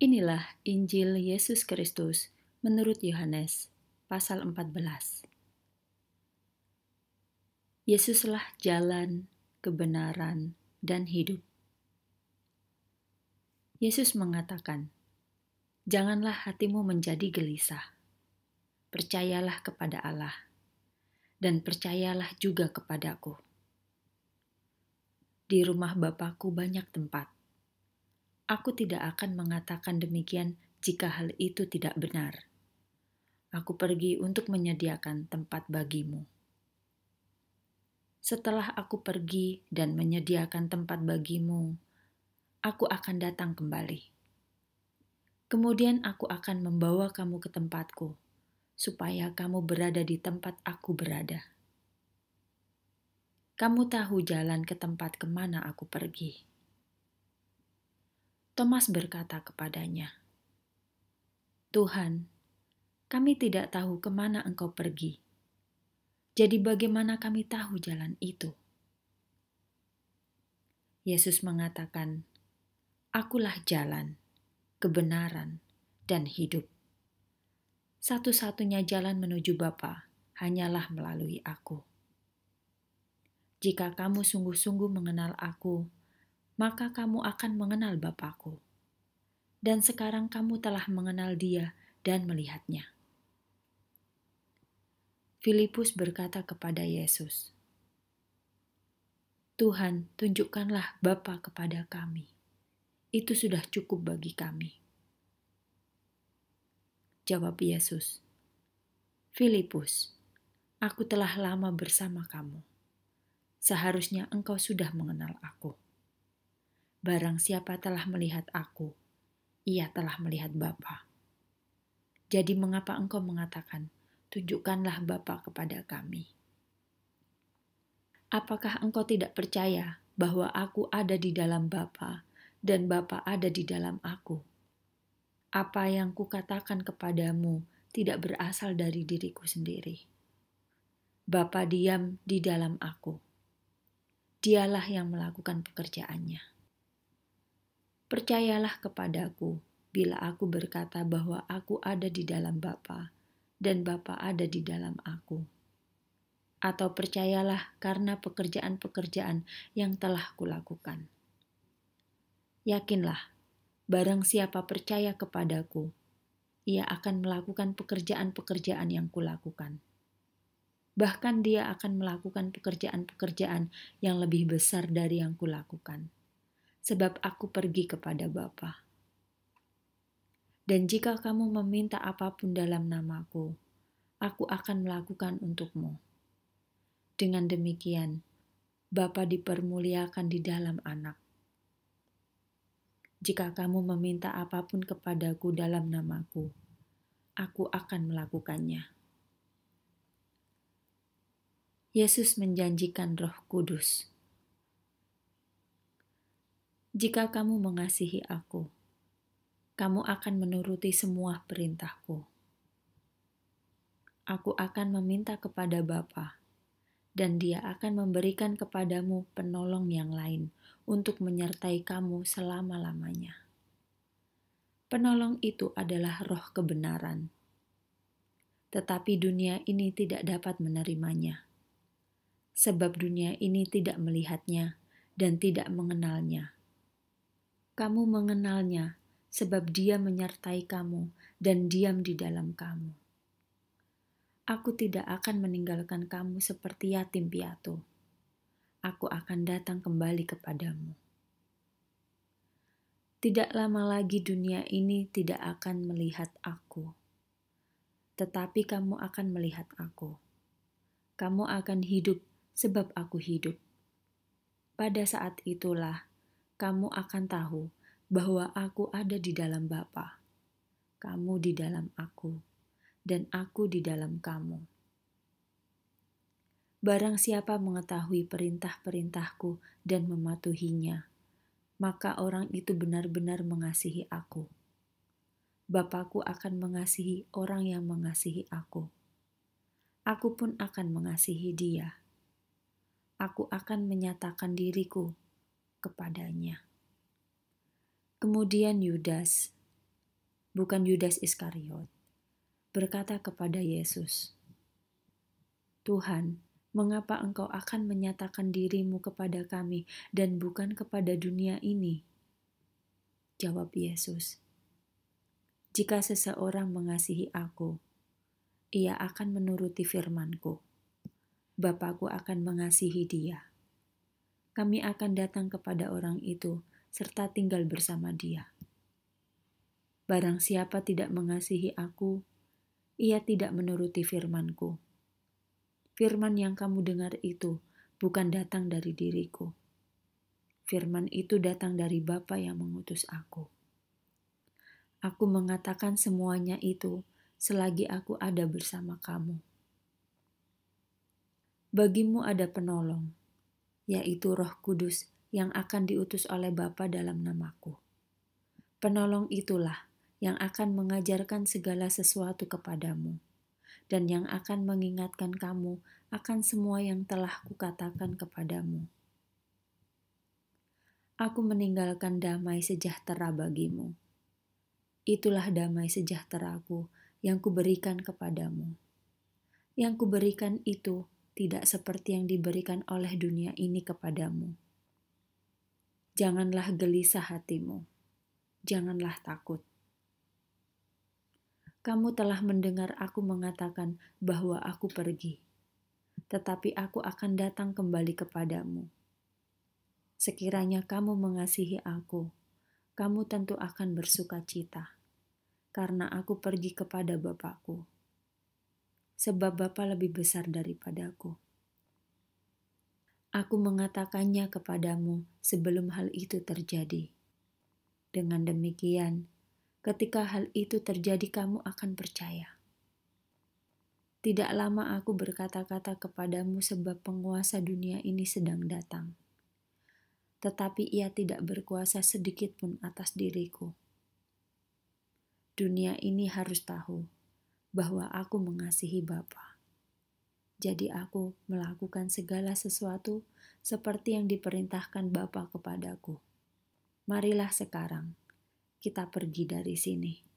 Inilah Injil Yesus Kristus menurut Yohanes pasal 14. Yesuslah jalan, kebenaran, dan hidup. Yesus mengatakan, "Janganlah hatimu menjadi gelisah. Percayalah kepada Allah dan percayalah juga kepadaku. Di rumah Bapakku banyak tempat Aku tidak akan mengatakan demikian jika hal itu tidak benar. Aku pergi untuk menyediakan tempat bagimu. Setelah aku pergi dan menyediakan tempat bagimu, aku akan datang kembali. Kemudian aku akan membawa kamu ke tempatku, supaya kamu berada di tempat aku berada. Kamu tahu jalan ke tempat kemana aku pergi. Thomas berkata kepadanya, "Tuhan, kami tidak tahu kemana Engkau pergi. Jadi, bagaimana kami tahu jalan itu?" Yesus mengatakan, "Akulah jalan, kebenaran, dan hidup. Satu-satunya jalan menuju Bapa hanyalah melalui Aku. Jika kamu sungguh-sungguh mengenal Aku, maka kamu akan mengenal Bapakku. Dan sekarang kamu telah mengenal dia dan melihatnya. Filipus berkata kepada Yesus, Tuhan, tunjukkanlah Bapa kepada kami. Itu sudah cukup bagi kami. Jawab Yesus, Filipus, aku telah lama bersama kamu. Seharusnya engkau sudah mengenal aku. Barang siapa telah melihat aku, ia telah melihat Bapa. Jadi mengapa engkau mengatakan, tunjukkanlah Bapa kepada kami. Apakah engkau tidak percaya bahwa aku ada di dalam Bapa dan Bapa ada di dalam aku? Apa yang kukatakan kepadamu tidak berasal dari diriku sendiri. Bapa diam di dalam aku. Dialah yang melakukan pekerjaannya. Percayalah kepadaku bila aku berkata bahwa aku ada di dalam Bapa dan Bapa ada di dalam aku. Atau percayalah karena pekerjaan-pekerjaan yang telah kulakukan. Yakinlah, barang siapa percaya kepadaku, ia akan melakukan pekerjaan-pekerjaan yang kulakukan bahkan dia akan melakukan pekerjaan-pekerjaan yang lebih besar dari yang kulakukan sebab aku pergi kepada Bapa. Dan jika kamu meminta apapun dalam namaku, aku akan melakukan untukmu. Dengan demikian, Bapa dipermuliakan di dalam anak. Jika kamu meminta apapun kepadaku dalam namaku, aku akan melakukannya. Yesus menjanjikan roh kudus. Jika kamu mengasihi aku, kamu akan menuruti semua perintahku. Aku akan meminta kepada Bapa, dan dia akan memberikan kepadamu penolong yang lain untuk menyertai kamu selama-lamanya. Penolong itu adalah roh kebenaran. Tetapi dunia ini tidak dapat menerimanya, sebab dunia ini tidak melihatnya dan tidak mengenalnya kamu mengenalnya, sebab dia menyertai kamu dan diam di dalam kamu. Aku tidak akan meninggalkan kamu seperti yatim piatu. Aku akan datang kembali kepadamu. Tidak lama lagi dunia ini tidak akan melihat aku. Tetapi kamu akan melihat aku. Kamu akan hidup sebab aku hidup. Pada saat itulah kamu akan tahu bahwa aku ada di dalam Bapa, kamu di dalam aku, dan aku di dalam kamu. Barang siapa mengetahui perintah-perintahku dan mematuhinya, maka orang itu benar-benar mengasihi aku. Bapakku akan mengasihi orang yang mengasihi aku. Aku pun akan mengasihi dia. Aku akan menyatakan diriku kepadanya. Kemudian Yudas, bukan Yudas Iskariot, berkata kepada Yesus, "Tuhan, mengapa Engkau akan menyatakan dirimu kepada kami dan bukan kepada dunia ini?" Jawab Yesus, "Jika seseorang mengasihi Aku, ia akan menuruti firman-Ku. Bapakku akan mengasihi dia." kami akan datang kepada orang itu serta tinggal bersama dia. Barang siapa tidak mengasihi aku, ia tidak menuruti firmanku. Firman yang kamu dengar itu bukan datang dari diriku. Firman itu datang dari Bapa yang mengutus aku. Aku mengatakan semuanya itu selagi aku ada bersama kamu. Bagimu ada penolong, yaitu Roh Kudus yang akan diutus oleh Bapa dalam namaku. Penolong itulah yang akan mengajarkan segala sesuatu kepadamu dan yang akan mengingatkan kamu akan semua yang telah kukatakan kepadamu. Aku meninggalkan damai sejahtera bagimu. Itulah damai sejahteraku yang kuberikan kepadamu. Yang kuberikan itu tidak seperti yang diberikan oleh dunia ini kepadamu. Janganlah gelisah hatimu, janganlah takut. Kamu telah mendengar aku mengatakan bahwa aku pergi, tetapi aku akan datang kembali kepadamu. Sekiranya kamu mengasihi aku, kamu tentu akan bersuka cita, karena aku pergi kepada Bapakku sebab Bapa lebih besar daripadaku. Aku mengatakannya kepadamu sebelum hal itu terjadi. Dengan demikian, ketika hal itu terjadi, kamu akan percaya. Tidak lama aku berkata-kata kepadamu, sebab penguasa dunia ini sedang datang, tetapi ia tidak berkuasa sedikit pun atas diriku. Dunia ini harus tahu bahwa aku mengasihi Bapa. Jadi aku melakukan segala sesuatu seperti yang diperintahkan Bapa kepadaku. Marilah sekarang kita pergi dari sini.